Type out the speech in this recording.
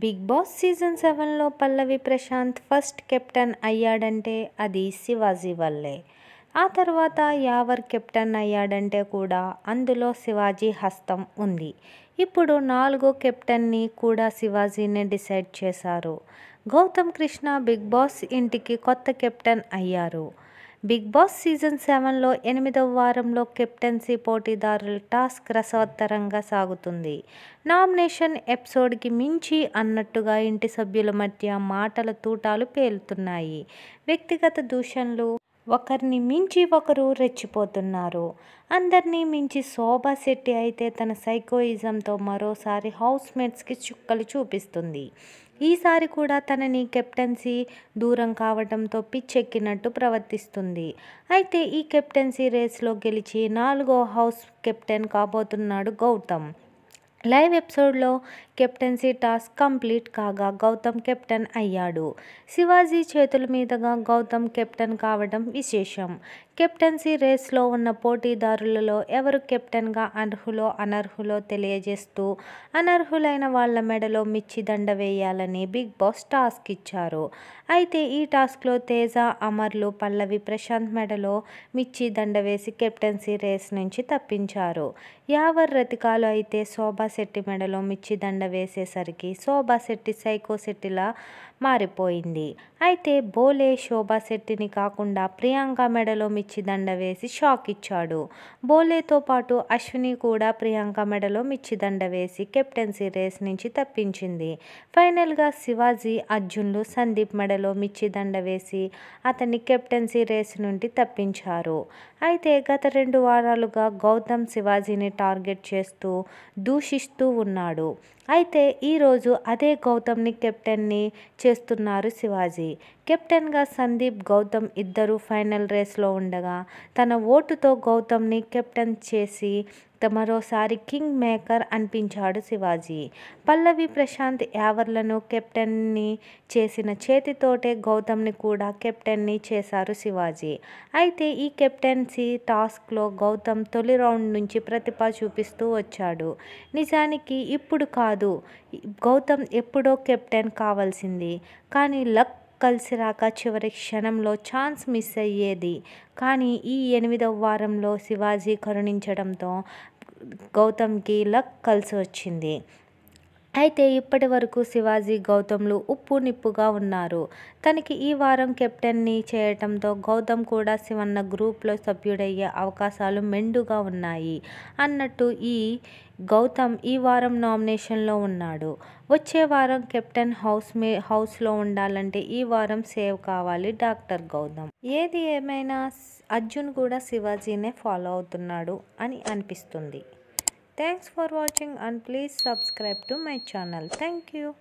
Big Boss season సెవెన్లో Pallavi Prashant first captain అయ్యాడంటే అది శివాజీ వల్లే ఆ తర్వాత యావర్ కెప్టెన్ అయ్యాడంటే కూడా అందులో శివాజీ హస్తం ఉంది ఇప్పుడు నాలుగో కెప్టెన్ని కూడా శివాజీనే డిసైడ్ చేశారు గౌతమ్ కృష్ణ బిగ్ బాస్ ఇంటికి కొత్త కెప్టెన్ అయ్యారు బిగ్ బాస్ సీజన్ సెవెన్లో ఎనిమిదవ వారంలో కెప్టెన్సీ పోటీదారుల టాస్క్ రసవత్తరంగా సాగుతుంది నామినేషన్ ఎపిసోడ్కి మించి అన్నట్టుగా ఇంటి సభ్యుల మధ్య మాటల తూటాలు పేలుతున్నాయి వ్యక్తిగత దూషణలు ఒకరిని మించి ఒకరు రెచ్చిపోతున్నారు అందరినీ మించి శోభా శెట్టి అయితే తన సైకోయిజంతో మరోసారి హౌస్మేట్స్కి చుక్కలు చూపిస్తుంది ఈసారి కూడా తనని కెప్టెన్సీ దూరం కావడంతో ఎక్కినట్టు ప్రవర్తిస్తుంది అయితే ఈ కెప్టెన్సీ రేస్లో గెలిచి నాలుగో హౌస్ కెప్టెన్ కాబోతున్నాడు గౌతమ్ లైవ్ ఎపిసోడ్లో కెప్టెన్సీ టాస్క్ కంప్లీట్ కాగా గౌతమ్ కెప్టెన్ అయ్యాడు శివాజీ చేతుల మీదుగా గౌతమ్ కెప్టెన్ కావడం విశేషం కెప్టెన్సీ రేస్లో ఉన్న పోటీదారులలో ఎవరు కెప్టెన్గా అర్హులో అనర్హులో తెలియజేస్తూ అనర్హులైన వాళ్ళ మెడలో మిచ్చి దండ వేయాలని బిగ్ బాస్ టాస్క్ ఇచ్చారు అయితే ఈ టాస్క్లో తేజ అమర్లు పల్లవి ప్రశాంత్ మెడలో మిచ్చి దండ వేసి కెప్టెన్సీ రేస్ నుంచి తప్పించారు యావర్ రతికాలు అయితే శోభ శెట్టి మెడలో మిర్చి దండ వేసేసరికి శోభాశెట్టి సైకో శెట్టిలా మారిపోయింది అయితే బోలే శోభాశెట్టిని కాకుండా ప్రియాంక మెడలో మిర్చి దండ వేసి షాక్ ఇచ్చాడు బోలేతో పాటు అశ్విని కూడా ప్రియాంక మెడలో మిర్చి దండ వేసి కెప్టెన్సీ రేస్ నుంచి తప్పించింది ఫైనల్గా శివాజీ అర్జున్లు సందీప్ మెడలో మిర్చి దండ వేసి అతన్ని కెప్టెన్సీ రేస్ నుండి తప్పించారు అయితే గత రెండు వారాలుగా గౌతమ్ శివాజీని టార్గెట్ చేస్తూ దూషి నిరీక్షిస్తూ ఉన్నాడు అయితే ఈరోజు అదే గౌతమ్ని కెప్టెన్ని చేస్తున్నారు శివాజీ కెప్టెన్గా సందీప్ గౌతమ్ ఇద్దరు ఫైనల్ రేస్లో ఉండగా తన ఓటుతో గౌతమ్ని కెప్టెన్ చేసి మరోసారి కింగ్ మేకర్ అనిపించాడు శివాజీ పల్లవి ప్రశాంత్ యావర్లను కెప్టెన్ని చేసిన చేతితోటే గౌతమ్ని కూడా కెప్టెన్ని చేశారు శివాజీ అయితే ఈ కెప్టెన్సీ టాస్క్లో గౌతమ్ తొలి రౌండ్ నుంచి ప్రతిభ చూపిస్తూ వచ్చాడు నిజానికి ఇప్పుడు కాదు గౌతమ్ ఎప్పుడో కెప్టెన్ కావాల్సింది కానీ లక్ కలిసి రాక చివరి క్షణంలో ఛాన్స్ మిస్ అయ్యేది కానీ ఈ ఎనిమిదవ వారంలో శివాజీ కరుణించడంతో గౌతమ్కి లక్ కలిసి వచ్చింది అయితే ఇప్పటి వరకు శివాజీ గౌతమ్లు ఉప్పు నిప్పుగా ఉన్నారు తనకి ఈ వారం కెప్టెన్ని చేయటంతో గౌతమ్ కూడా శివన్న గ్రూప్లో సభ్యుడయ్యే అవకాశాలు మెండుగా ఉన్నాయి అన్నట్టు ఈ గౌతమ్ ఈ వారం నామినేషన్లో ఉన్నాడు వచ్చే వారం కెప్టెన్ హౌస్ మే హౌస్లో ఉండాలంటే ఈ వారం సేవ్ కావాలి డాక్టర్ గౌతమ్ ఏది ఏమైనా అర్జున్ కూడా శివాజీనే ఫాలో అవుతున్నాడు అని అనిపిస్తుంది Thanks for watching and please subscribe to my channel. Thank you.